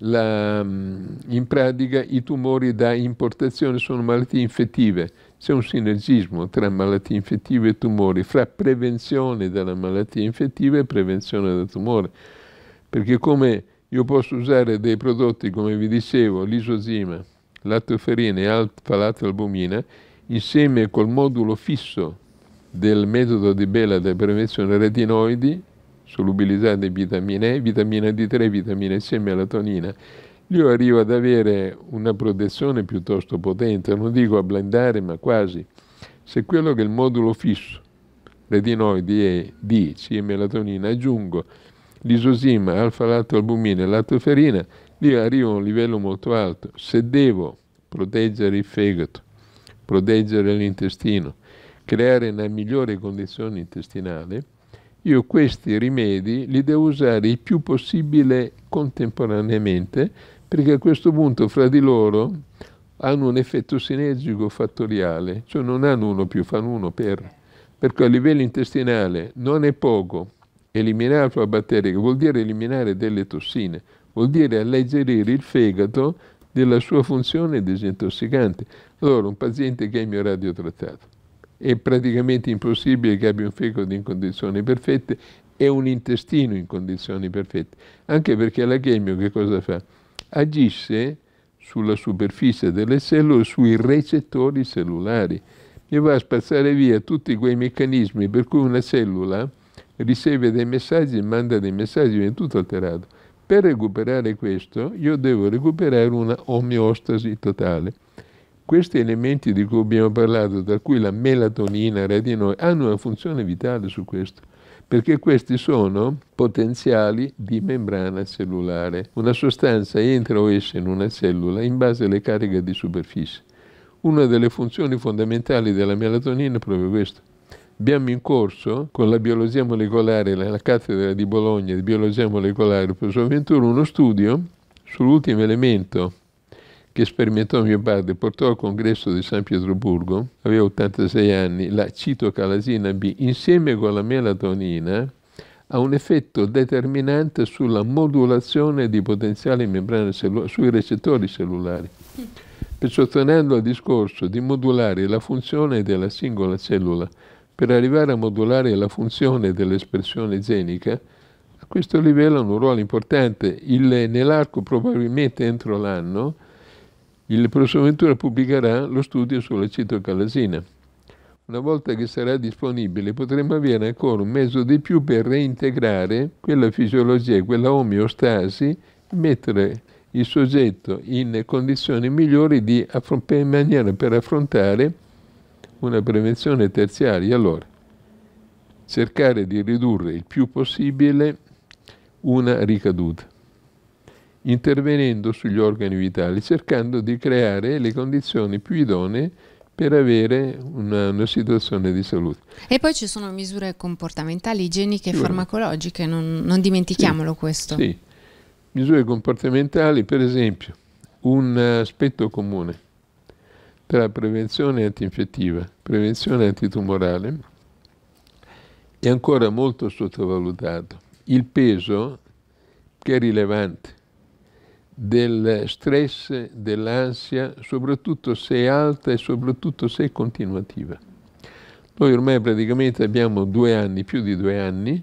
la, mm, in pratica i tumori da importazione sono malattie infettive, c'è un sinergismo tra malattie infettive e tumori, fra prevenzione della malattia infettiva e prevenzione del tumore, perché come io posso usare dei prodotti, come vi dicevo, l'isozima, lattoferina e alfa-lattalbumina, insieme col modulo fisso del metodo di Bella di prevenzione retinoidi, solubilizzati in vitamina E, vitamina D3, vitamina C e melatonina, io arrivo ad avere una protezione piuttosto potente, non dico a blindare, ma quasi. Se quello che il modulo fisso, retinoidi e D, C e melatonina, aggiungo l'isosima, alfa albumina e lattoferina, lì arrivo a un livello molto alto. Se devo proteggere il fegato, proteggere l'intestino, creare una migliore condizione intestinale, io questi rimedi li devo usare il più possibile contemporaneamente perché a questo punto fra di loro hanno un effetto sinergico fattoriale, cioè non hanno uno più, fanno uno per. Perché a livello intestinale non è poco eliminare la batteria, che vuol dire eliminare delle tossine, vuol dire alleggerire il fegato della sua funzione disintossicante. Allora, un paziente che è mio radiotrattato è praticamente impossibile che abbia un fegato in condizioni perfette e un intestino in condizioni perfette, anche perché la chemio che cosa fa? Agisce sulla superficie delle cellule, sui recettori cellulari e va a spazzare via tutti quei meccanismi per cui una cellula riceve dei messaggi, manda dei messaggi, viene tutto alterato. Per recuperare questo io devo recuperare una omeostasi totale. Questi elementi di cui abbiamo parlato, tra cui la melatonina, retinoi, hanno una funzione vitale su questo, perché questi sono potenziali di membrana cellulare. Una sostanza entra o esce in una cellula in base alle cariche di superficie. Una delle funzioni fondamentali della melatonina è proprio questa Abbiamo in corso con la biologia molecolare, la cattedra di Bologna di biologia molecolare, il professor Ventura, uno studio sull'ultimo elemento che sperimentò mio padre, portò al congresso di San Pietroburgo, aveva 86 anni, la citocalasina B, insieme con la melatonina, ha un effetto determinante sulla modulazione di potenziali membrane cellulari, sui recettori cellulari. Perciò tornando al discorso di modulare la funzione della singola cellula, per arrivare a modulare la funzione dell'espressione genica, a questo livello hanno un ruolo importante. Il, nell'arco probabilmente entro l'anno, il professor Ventura pubblicherà lo studio sulla citocalasina. Una volta che sarà disponibile potremo avere ancora un mezzo di più per reintegrare quella fisiologia e quella omeostasi e mettere il soggetto in condizioni migliori di, in maniera per affrontare una prevenzione terziaria, allora, cercare di ridurre il più possibile una ricaduta, intervenendo sugli organi vitali, cercando di creare le condizioni più idonee per avere una, una, situazione di salute. E poi ci sono misure comportamentali, igieniche e sì, farmacologiche, non, non dimentichiamolo sì, questo. Sì, misure comportamentali, per esempio, un aspetto comune tra prevenzione antinfettiva, prevenzione antitumorale è ancora molto sottovalutato. Il peso, che è rilevante, del stress, dell'ansia, soprattutto se è alta e soprattutto se è continuativa. Noi ormai praticamente abbiamo due anni, più di due anni,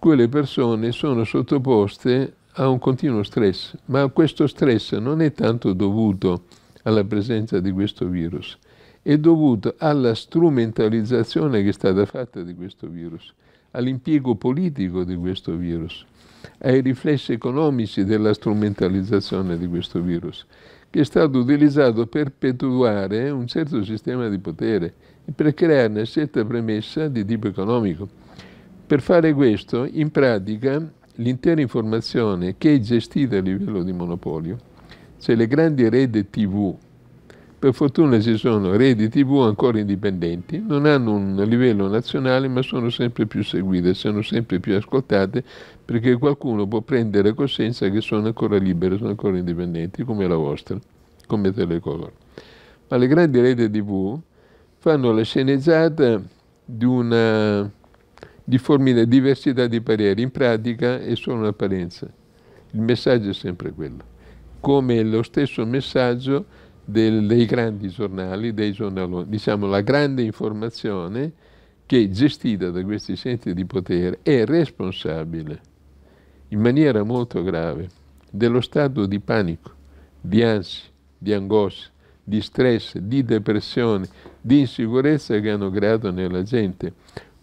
quelle persone sono sottoposte a un continuo stress, ma questo stress non è tanto dovuto alla presenza di questo virus è dovuto alla strumentalizzazione che è stata fatta di questo virus, all'impiego politico di questo virus, ai riflessi economici della strumentalizzazione di questo virus, che è stato utilizzato per perpetuare un certo sistema di potere e per creare una certa premessa di tipo economico. Per fare questo, in pratica, l'intera informazione che è gestita a livello di monopolio se le grandi rede TV, per fortuna ci sono reti TV ancora indipendenti, non hanno un livello nazionale ma sono sempre più seguite, sono sempre più ascoltate perché qualcuno può prendere coscienza che sono ancora libere, sono ancora indipendenti come la vostra, come Telecolor. Ma le grandi reti TV fanno la sceneggiata di una difformile diversità di pareri in pratica è solo un'apparenza. Il messaggio è sempre quello come lo stesso messaggio del, dei grandi giornali, dei giornaloni, diciamo la grande informazione che gestita da questi centri di potere è responsabile in maniera molto grave dello stato di panico, di ansia, di angoscia, di stress, di depressione, di insicurezza che hanno creato nella gente,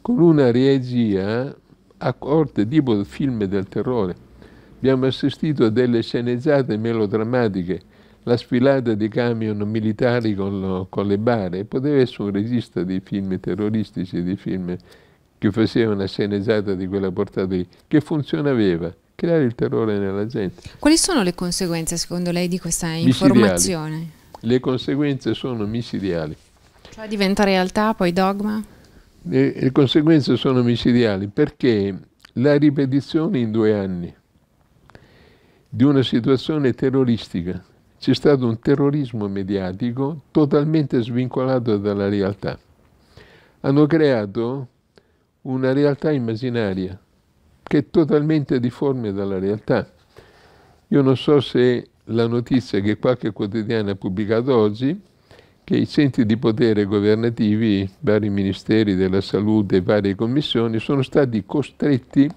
con una regia a corte tipo film del terrore abbiamo assistito a delle sceneggiate melodrammatiche, la sfilata di camion militari con, con le bare, poteva essere un regista di film terroristici, di film che faceva una sceneggiata di quella portata lì, che funziona aveva creare il terrore nella gente. Quali sono le conseguenze secondo lei di questa informazione? Micidiali. Le conseguenze sono micidiali. Cioè diventa realtà, poi dogma? Le, le conseguenze sono micidiali perché la ripetizione in due anni di una situazione terroristica. C'è stato un terrorismo mediatico totalmente svincolato dalla realtà. Hanno creato una realtà immaginaria che è totalmente difforme dalla realtà. Io non so se la notizia che qualche quotidiano ha pubblicato oggi, che i centri di potere governativi, vari ministeri della salute, varie commissioni, sono stati costretti a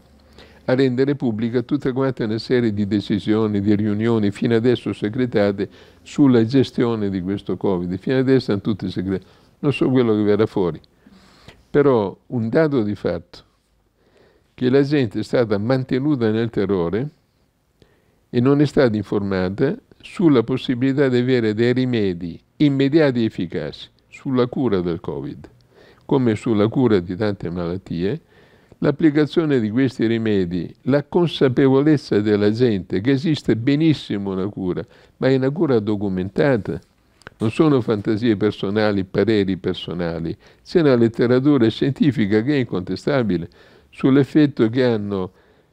a rendere pubblica tutta quanta una serie di decisioni, di riunioni fino adesso segretate sulla gestione di questo Covid. Fino adesso sono tutte segretate. non so quello che verrà fuori. Però un dato di fatto, che la gente è stata mantenuta nel terrore e non è stata informata sulla possibilità di avere dei rimedi immediati e efficaci sulla cura del Covid, come sulla cura di tante malattie, l'applicazione di questi rimedi, la consapevolezza della gente che esiste benissimo una cura, ma è una cura documentata. Non sono fantasie personali, pareri personali, c'è una letteratura scientifica che è incontestabile sull'effetto che hanno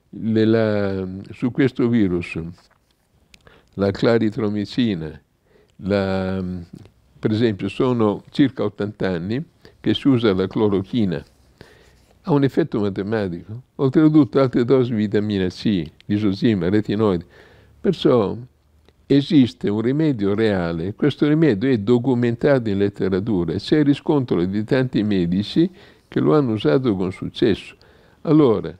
le, la, su questo virus la claritromicina, la, per esempio sono circa 80 anni che si usa la clorochina ha un effetto matematico. Oltretutto tradotto altre dosi di vitamina C, lisosima, retinoidi. Perciò esiste un rimedio reale, questo rimedio è documentato in letteratura e c'è riscontro di tanti medici che lo hanno usato con successo. Allora,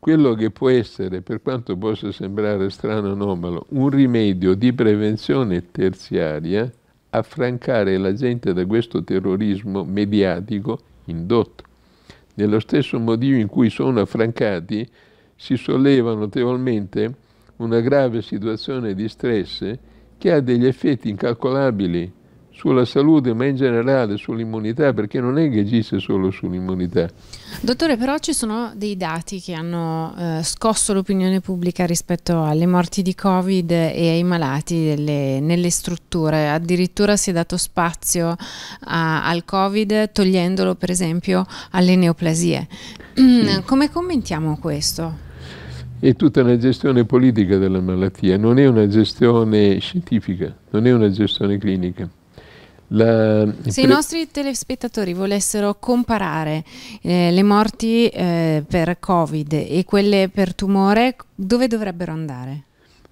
quello che può essere, per quanto possa sembrare strano anomalo, un rimedio di prevenzione terziaria, affrancare la gente da questo terrorismo mediatico indotto. Nello stesso modo in cui sono affrancati, si solleva notevolmente una grave situazione di stress che ha degli effetti incalcolabili sulla salute, ma in generale sull'immunità, perché non è che esiste solo sull'immunità. Dottore, però ci sono dei dati che hanno eh, scosso l'opinione pubblica rispetto alle morti di Covid e ai malati delle, nelle strutture. Addirittura si è dato spazio a, al Covid togliendolo, per esempio, alle neoplasie. Mm, sì. (clears throat) Come commentiamo questo? è tutta una gestione politica della malattia, non è una gestione scientifica, non è una gestione clinica. La... Se i nostri telespettatori volessero comparare eh, le morti eh, per Covid e quelle per tumore, dove dovrebbero andare?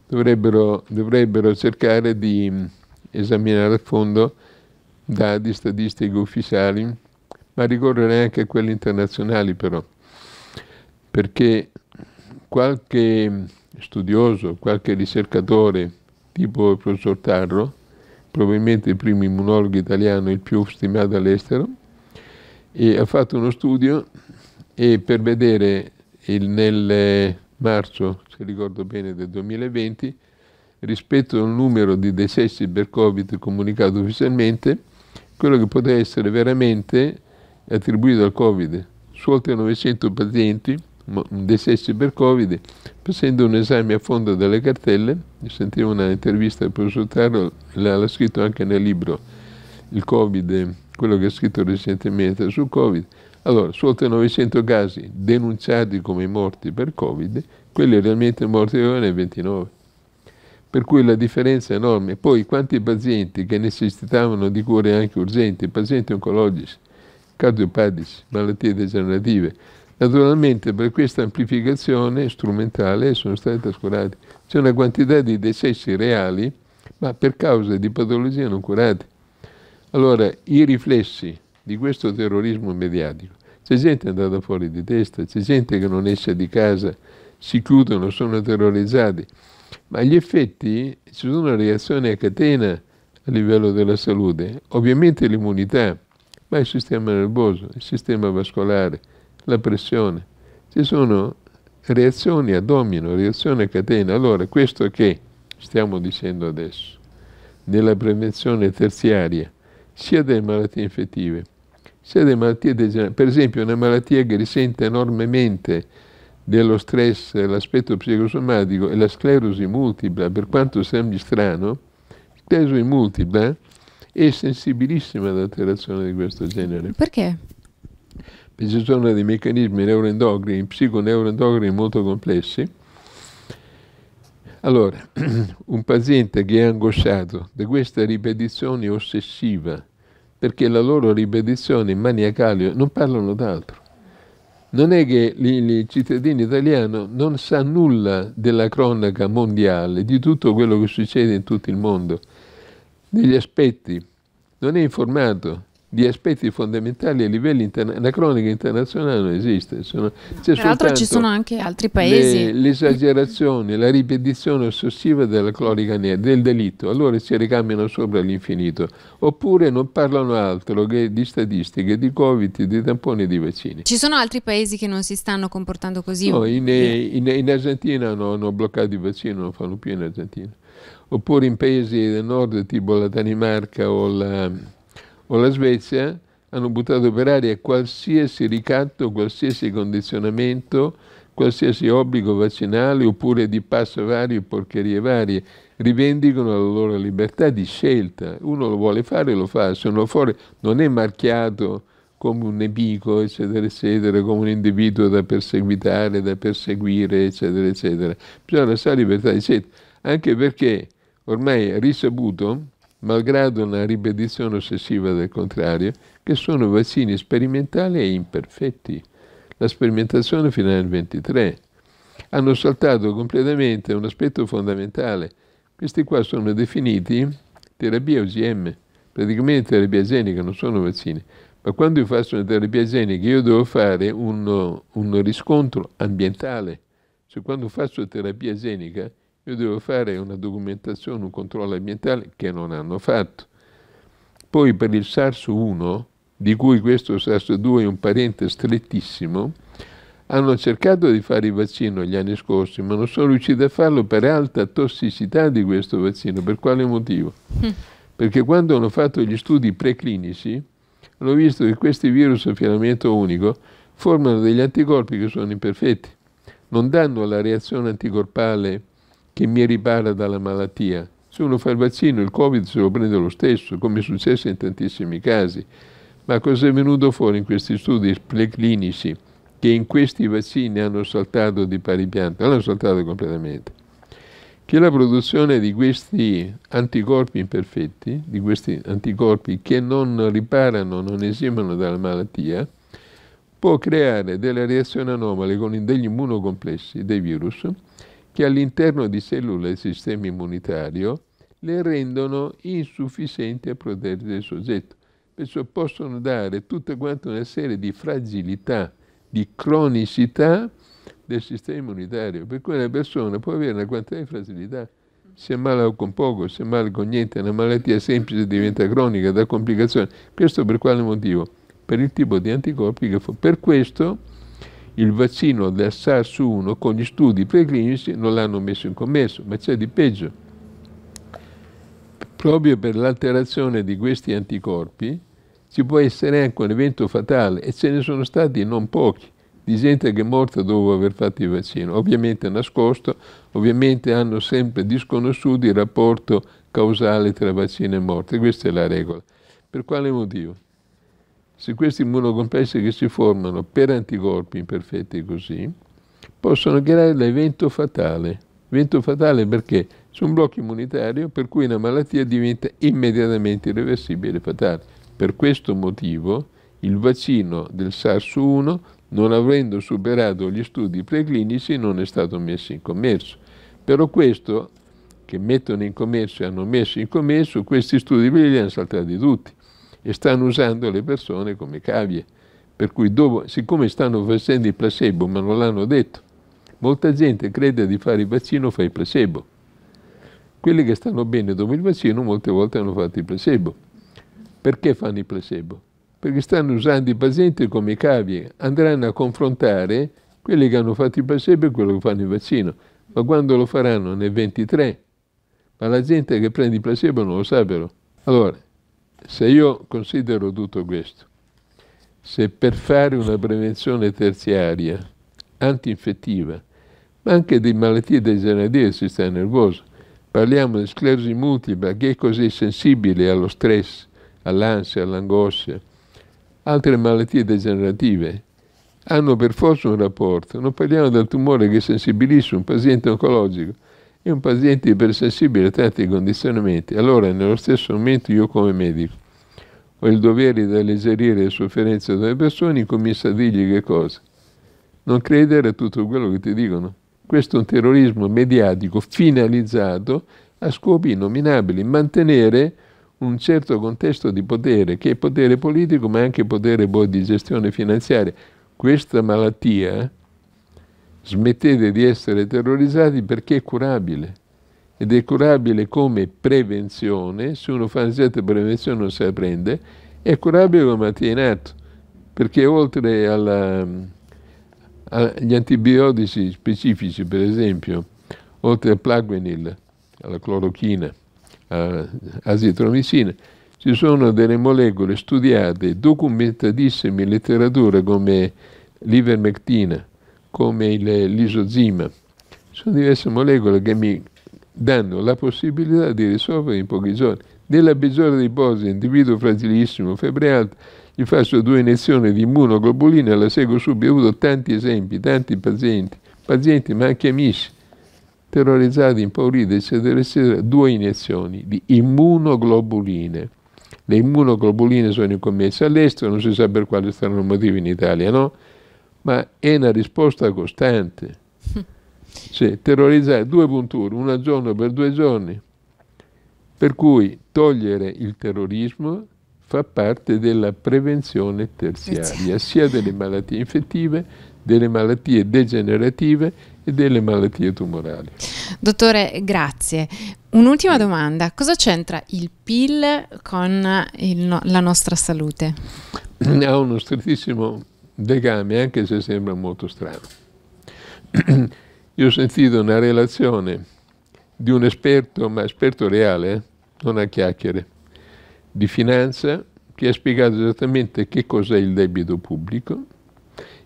Dovrebbero, dovrebbero cercare di mm, esaminare a fondo dati statistici ufficiali, ma ricorrere anche a quelli internazionali però, perché qualche studioso, qualche ricercatore tipo il professor Tarro, probabilmente il primo immunologo italiano il più stimato all'estero, e ha fatto uno studio e per vedere il, nel eh, marzo, se ricordo bene, del 2020, rispetto al numero di decessi per Covid comunicato ufficialmente, quello che poteva essere veramente attribuito al Covid. Su oltre 900 pazienti, un decesso per Covid, facendo un esame a fondo delle cartelle, sentivo un'intervista del professor Tarro, l'ha scritto anche nel libro, il Covid, quello che ha scritto recentemente sul Covid, allora, su oltre 900 casi denunciati come morti per Covid, quelli realmente morti erano 29. Per cui la differenza è enorme. Poi quanti pazienti che necessitavano di cure anche urgenti, pazienti oncologici, cardiopatici, malattie degenerative, Naturalmente per questa amplificazione strumentale sono stati trascurati. C'è una quantità di decessi reali, ma per causa di patologie non curate. Allora, i riflessi di questo terrorismo mediatico, c'è gente andata fuori di testa, c'è gente che non esce di casa, si chiudono, sono terrorizzati, ma gli effetti, ci sono reazioni a catena a livello della salute, ovviamente l'immunità, ma il sistema nervoso, il sistema vascolare, la pressione. Ci sono reazioni a domino, reazioni a catena. Allora, questo che stiamo dicendo adesso, nella prevenzione terziaria, sia delle malattie infettive, sia delle malattie degenerative, per esempio una malattia che risente enormemente dello stress, l'aspetto psicosomatico e la sclerosi multipla, per quanto sembri strano, sclerosi multipla è sensibilissima ad alterazioni di questo genere. Perché? ci sono dei meccanismi neuroendocrini, psiconeuroendocrini molto complessi. Allora, (clears throat) un paziente che è angosciato da questa ripetizione ossessiva, perché la loro ripetizione maniacale non parlano d'altro. Non è che il cittadino italiano non sa nulla della cronaca mondiale, di tutto quello che succede in tutto il mondo, degli aspetti, non è informato, di aspetti fondamentali a livello internazionale. La cronica internazionale non esiste. Sono, l'altro ci sono anche altri paesi. L'esagerazione, le, la ripetizione ossessiva della cronica nera, del delitto, allora si ricambiano sopra all'infinito. Oppure non parlano altro che di statistiche, di covid, di tamponi e di vaccini. Ci sono altri paesi che non si stanno comportando così? No, in, in, in Argentina hanno, hanno bloccato i vaccini, non fanno più in Argentina. Oppure in paesi del nord tipo la Danimarca o la o la Svezia hanno buttato per aria qualsiasi ricatto, qualsiasi condizionamento, qualsiasi obbligo vaccinale oppure di passo vario e porcherie varie. Rivendicano la loro libertà di scelta. Uno lo vuole fare, lo fa, se non non è marchiato come un nemico, eccetera, eccetera, come un individuo da perseguitare, da perseguire, eccetera, eccetera. Bisogna lasciare libertà di scelta, anche perché ormai è risaputo malgrado una ripetizione ossessiva del contrario, che sono vaccini sperimentali e imperfetti. La sperimentazione fino al 23. Hanno saltato completamente un aspetto fondamentale. Questi qua sono definiti terapia OGM, praticamente terapia genica, non sono vaccini. Ma quando io faccio una terapia genica io devo fare un riscontro ambientale. Cioè quando faccio terapia genica io devo fare una documentazione, un controllo ambientale che non hanno fatto. Poi per il SARS-1, di cui questo SARS-2 è un parente strettissimo, hanno cercato di fare il vaccino gli anni scorsi, ma non sono riusciti a farlo per alta tossicità di questo vaccino. Per quale motivo? Mm. Perché quando hanno fatto gli studi preclinici, hanno visto che questi virus a filamento unico formano degli anticorpi che sono imperfetti, non danno la reazione anticorpale che mi ripara dalla malattia. Se uno fa il vaccino, il Covid se lo prende lo stesso, come è successo in tantissimi casi. Ma cosa è venuto fuori in questi studi preclinici? Che in questi vaccini hanno saltato di pari pianta, hanno saltato completamente. Che la produzione di questi anticorpi imperfetti, di questi anticorpi che non riparano, non esimono dalla malattia, può creare delle reazioni anomale con degli immunocomplessi dei virus che all'interno di cellule del sistema immunitario le rendono insufficienti a proteggere il soggetto. Perciò possono dare tutta quanta una serie di fragilità, di cronicità del sistema immunitario. Per cui una persona può avere una quantità di fragilità, si ammala con poco, si ammala con niente, una malattia semplice diventa cronica, da complicazioni. Questo per quale motivo? Per il tipo di anticorpi che fa. Per questo il vaccino del SARS-1 con gli studi preclinici non l'hanno messo in commesso, ma c'è di peggio. Proprio per l'alterazione di questi anticorpi ci può essere anche un evento fatale e ce ne sono stati non pochi di gente che è morta dopo aver fatto il vaccino, ovviamente nascosto, ovviamente hanno sempre disconosciuto il rapporto causale tra vaccino e morte, questa è la regola. Per quale motivo? se questi immunocompessi che si formano per anticorpi imperfetti così, possono creare l'evento fatale. Evento fatale perché su un blocco immunitario per cui una malattia diventa immediatamente irreversibile e fatale. Per questo motivo il vaccino del SARS-1, non avendo superato gli studi preclinici, non è stato messo in commercio. Però questo che mettono in commercio e hanno messo in commercio, questi studi li hanno saltati tutti e stanno usando le persone come cavie. Per cui dopo, siccome stanno facendo il placebo, ma non l'hanno detto, molta gente crede di fare il vaccino, fa il placebo. Quelli che stanno bene dopo il vaccino molte volte hanno fatto il placebo. Perché fanno il placebo? Perché stanno usando i pazienti come cavie, andranno a confrontare quelli che hanno fatto il placebo e quelli che fanno il vaccino. Ma quando lo faranno? Nel 23. Ma la gente che prende il placebo non lo sa però. Allora, se io considero tutto questo, se per fare una prevenzione terziaria antinfettiva, ma anche di malattie degenerative del sistema nervoso, parliamo di sclerosi multipla che è così sensibile allo stress, all'ansia, all'angoscia, altre malattie degenerative hanno per forza un rapporto. Non parliamo del tumore che sensibilizza un paziente oncologico, e un paziente ipersensibile a tanti condizionamenti, allora nello stesso momento io come medico ho il dovere di alleggerire le sofferenze delle persone e comincio a dirgli che cosa? Non credere a tutto quello che ti dicono. Questo è un terrorismo mediatico finalizzato a scopi innominabili, mantenere un certo contesto di potere, che è potere politico ma anche potere poi di gestione finanziaria. Questa malattia smettete di essere terrorizzati perché è curabile ed è curabile come prevenzione, se uno fa una certa prevenzione non si prende, è curabile come attinato, perché oltre alla, mm, agli antibiotici specifici, per esempio, oltre al plaquenil, alla clorochina, all'asitromicina, ci sono delle molecole studiate, documentatissime in letteratura come l'ivermectina, come l'isozima. Sono diverse molecole che mi danno la possibilità di risolvere in pochi giorni. Nella peggiore dei posi, individuo fragilissimo, febbre alta, gli faccio due iniezioni di immunoglobulina, la seguo subito. Ho avuto tanti esempi, tanti pazienti, pazienti ma anche amici, terrorizzati, impauriti, eccetera, eccetera, due iniezioni di immunoglobuline. Le immunoglobuline sono commesse all'estero, non si sa per quale strano motivo in Italia, no? ma è una risposta costante. Cioè, (laughs) terrorizzare due punture, una giorno per due giorni. Per cui togliere il terrorismo fa parte della prevenzione terziaria, sia delle malattie infettive, delle malattie degenerative e delle malattie tumorali. Dottore, grazie. Un'ultima domanda, cosa c'entra il PIL con il no la nostra salute? (clears throat) Ha uno strettissimo legame, anche se sembra molto strano. (clears throat) Io ho sentito una relazione di un esperto, ma esperto reale, eh, non a chiacchiere, di finanza, che ha spiegato esattamente che cos'è il debito pubblico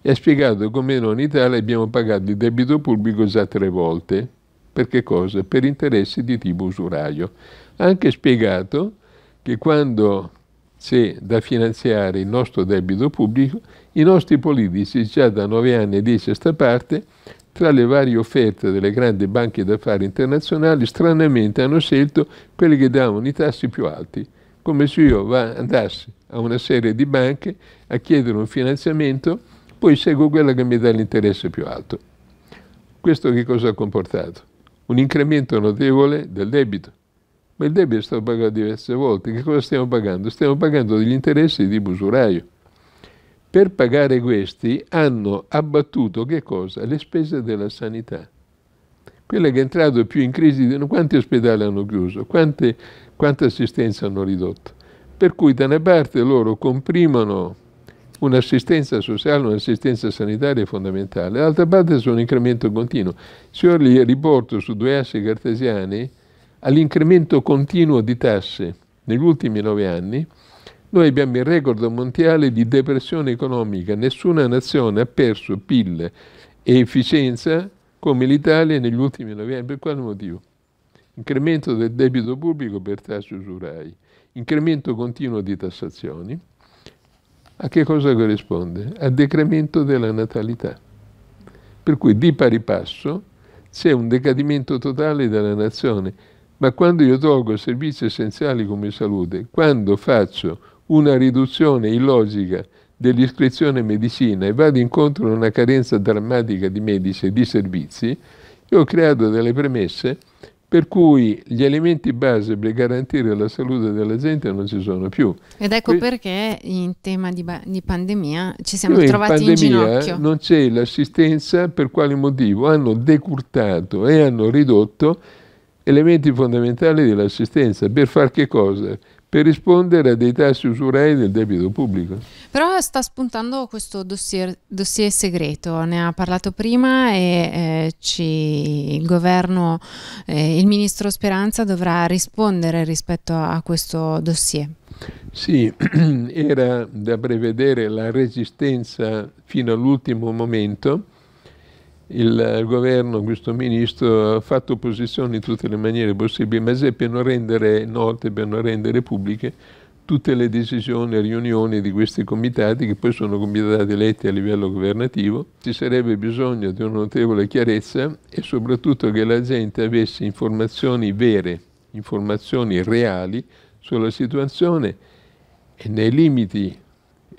e ha spiegato come noi in Italia abbiamo pagato il debito pubblico già tre volte. Per che cosa? Per interessi di tipo usuraio. Ha anche spiegato che quando c'è da finanziare il nostro debito pubblico i nostri politici, già da nove anni e dieci a sta parte, tra le varie offerte delle grandi banche d'affari internazionali, stranamente hanno scelto quelle che davano i tassi più alti, come se io andassi a una serie di banche a chiedere un finanziamento, poi seguo quella che mi dà l'interesse più alto. Questo che cosa ha comportato? Un incremento notevole del debito. Ma il debito è stato pagato diverse volte. Che cosa stiamo pagando? Stiamo pagando degli interessi di tipo usuraio per pagare questi hanno abbattuto che cosa? Le spese della sanità. Quella che è entrata più in crisi, di... quanti ospedali hanno chiuso, quante, quanta assistenza hanno ridotto. Per cui da una parte loro comprimono un'assistenza sociale, un'assistenza sanitaria fondamentale, dall'altra parte c'è un incremento continuo. Se io li riporto su due assi cartesiani all'incremento continuo di tasse negli ultimi nove anni, noi abbiamo il record mondiale di depressione economica, nessuna nazione ha perso PIL e efficienza come l'Italia negli ultimi nove anni. Per quale motivo? Incremento del debito pubblico per tasse usurai, incremento continuo di tassazioni. A che cosa corrisponde? A decremento della natalità. Per cui di pari passo c'è un decadimento totale della nazione. Ma quando io tolgo servizi essenziali come salute, quando faccio una riduzione illogica dell'iscrizione medicina e vado incontro a una carenza drammatica di medici e di servizi, io ho creato delle premesse per cui gli elementi base per garantire la salute della gente non ci sono più. Ed ecco que perché in tema di, di pandemia ci siamo trovati in, pandemia in ginocchio. Non c'è l'assistenza, per quale motivo? Hanno decurtato e hanno ridotto elementi fondamentali dell'assistenza. Per far che cosa? per rispondere a dei tassi usurai del debito pubblico. Però sta spuntando questo dossier, dossier segreto, ne ha parlato prima e eh, ci, il governo, eh, il ministro Speranza dovrà rispondere rispetto a questo dossier. Sì, (clears throat) era da prevedere la resistenza fino all'ultimo momento il, governo, questo ministro, ha fatto opposizione in tutte le maniere possibili, ma se per non rendere note, per non rendere pubbliche tutte le decisioni e riunioni di questi comitati, che poi sono comitati eletti a livello governativo, ci sarebbe bisogno di una notevole chiarezza e soprattutto che la gente avesse informazioni vere, informazioni reali sulla situazione e nei limiti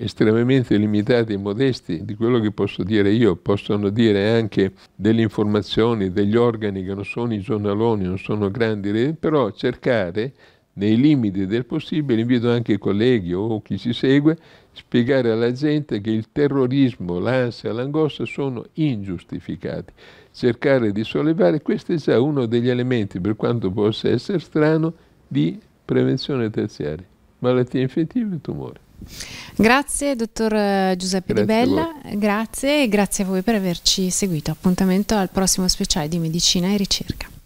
estremamente limitati e modesti di quello che posso dire io, possono dire anche delle informazioni, degli organi che non sono i giornaloni, non sono grandi, però cercare nei limiti del possibile, invito anche i colleghi o chi ci segue, spiegare alla gente che il terrorismo, l'ansia, l'angoscia sono ingiustificati. Cercare di sollevare, questo è già uno degli elementi, per quanto possa essere strano, di prevenzione terziaria, malattie infettive e tumori. Grazie dottor eh, Giuseppe grazie Di Bella, grazie e grazie a voi per averci seguito. Appuntamento al prossimo speciale di Medicina e Ricerca.